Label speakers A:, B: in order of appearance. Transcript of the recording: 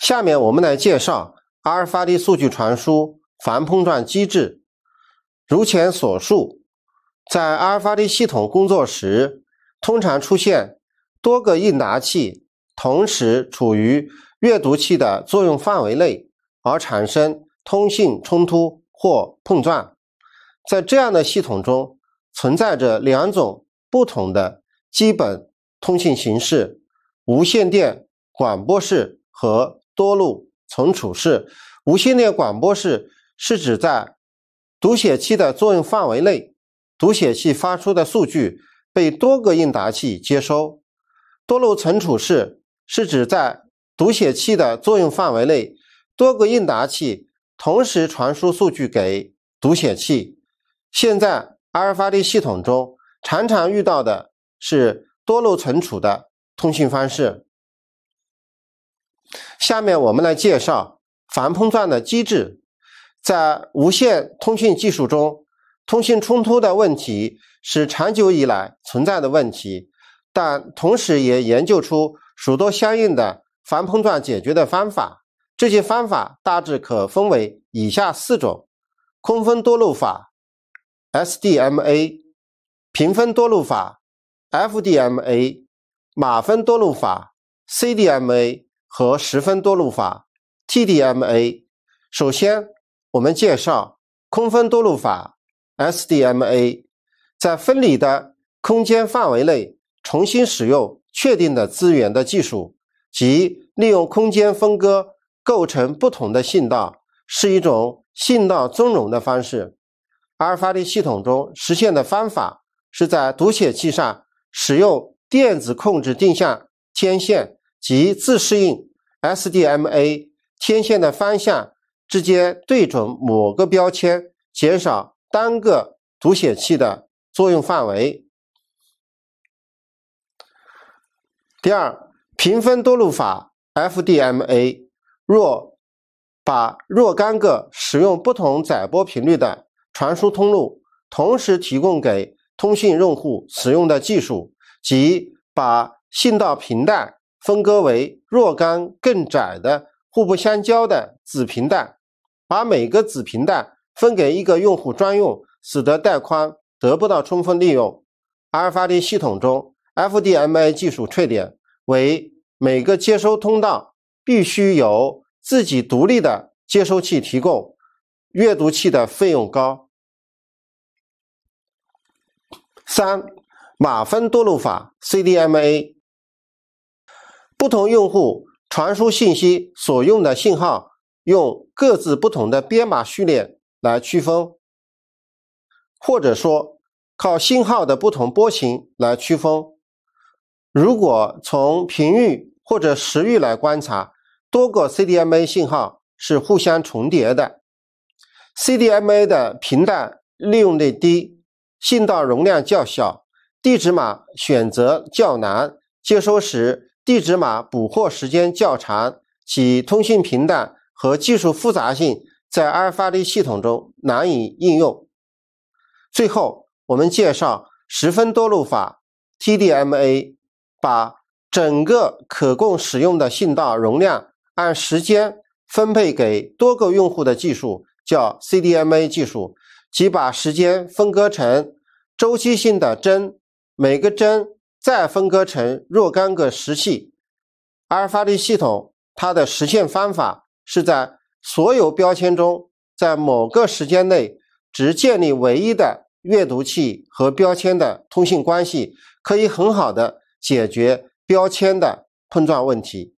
A: 下面我们来介绍阿尔法的数据传输防碰撞机制。如前所述，在阿尔法的系统工作时，通常出现多个应答器同时处于阅读器的作用范围内，而产生通信冲突或碰撞。在这样的系统中，存在着两种不同的基本通信形式：无线电广播式和。多路存储式、无线电广播式是指在读写器的作用范围内，读写器发出的数据被多个应答器接收。多路存储式是指在读写器的作用范围内，多个应答器同时传输数据给读写器。现在阿尔法力系统中常常遇到的是多路存储的通信方式。下面我们来介绍防碰撞的机制。在无线通讯技术中，通信冲突的问题是长久以来存在的问题，但同时也研究出许多相应的防碰撞解决的方法。这些方法大致可分为以下四种：空分多路法 （SDMA）、平分多路法 （FDMA）、码分多路法 （CDMA）。和时分多路法 （TDMA）。首先，我们介绍空分多路法 （SDMA）。在分离的空间范围内重新使用确定的资源的技术，即利用空间分割构成不同的信道，是一种信道兼容的方式。阿尔法力系统中实现的方法是在读写器上使用电子控制定向天线及自适应。SDMA 天线的方向直接对准某个标签，减少单个读写器的作用范围。第二，评分多路法 （FDMA） 若把若干个使用不同载波频率的传输通路同时提供给通信用户使用的技术，即把信道频带。分割为若干更窄的、互不相交的子频带，把每个子频带分给一个用户专用，使得带宽得不到充分利用。阿尔法利系统中，FDMA 技术缺点为每个接收通道必须由自己独立的接收器提供，阅读器的费用高。三马分多路法 CDMA。不同用户传输信息所用的信号，用各自不同的编码序列来区分，或者说靠信号的不同波形来区分。如果从频域或者时域来观察，多个 CDMA 信号是互相重叠的。CDMA 的频带利用率低，信道容量较小，地址码选择较难，接收时。地址码捕获时间较长，其通信频段和技术复杂性，在阿尔法利系统中难以应用。最后，我们介绍时分多路法 （TDMa），把整个可供使用的信道容量按时间分配给多个用户的技术，叫 CDMA 技术，即把时间分割成周期性的帧，每个帧。再分割成若干个时系。阿尔法的系统它的实现方法是在所有标签中，在某个时间内只建立唯一的阅读器和标签的通信关系，可以很好的解决标签的碰撞问题。